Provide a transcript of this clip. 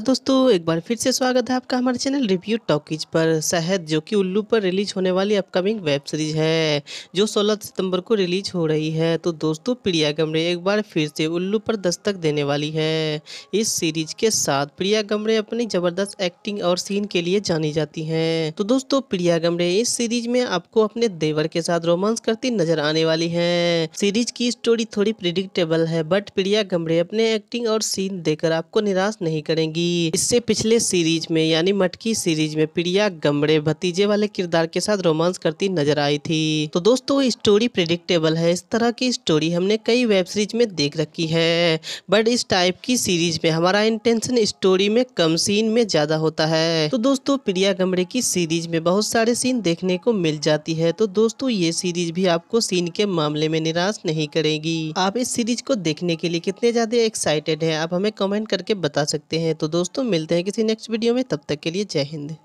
तो दोस्तों एक बार फिर से स्वागत है आपका हमारे चैनल रिव्यू टॉकीज पर शहद जो कि उल्लू पर रिलीज होने वाली अपकमिंग वेब सीरीज है जो 16 सितंबर को रिलीज हो रही है तो दोस्तों प्रिया गमरे एक बार फिर से उल्लू पर दस्तक देने वाली है इस सीरीज के साथ प्रिया गमरे अपनी जबरदस्त एक्टिंग और सीन के लिए जानी जाती है तो दोस्तों प्रिया गमरे इस सीरीज में आपको अपने देवर के साथ रोमांस करती नजर आने वाली है सीरीज की स्टोरी थोड़ी प्रिडिक्टेबल है बट प्रिया गमरे अपने एक्टिंग और सीन देकर आपको निराश नहीं करेंगी थी इससे पिछले सीरीज में यानी मटकी सीरीज में प्रिया गमड़े भतीजे वाले किरदार के साथ रोमांस करती नजर आई थी तो दोस्तों स्टोरी प्रिडिक्टेबल है इस तरह की स्टोरी हमने कई वेब सीरीज में देख रखी है बट इस टाइप की सीरीज में हमारा इंटेंशन स्टोरी में कम सीन में ज्यादा होता है तो दोस्तों प्रिया गमड़े की सीरीज में बहुत सारे सीन देखने को मिल जाती है तो दोस्तों ये सीरीज भी आपको सीन के मामले में निराश नहीं करेगी आप इस सीरीज को देखने के लिए कितने ज्यादा एक्साइटेड है आप हमें कमेंट करके बता सकते हैं तो दोस्तों दोस्तों मिलते हैं किसी नेक्स्ट वीडियो में तब तक के लिए जय हिंद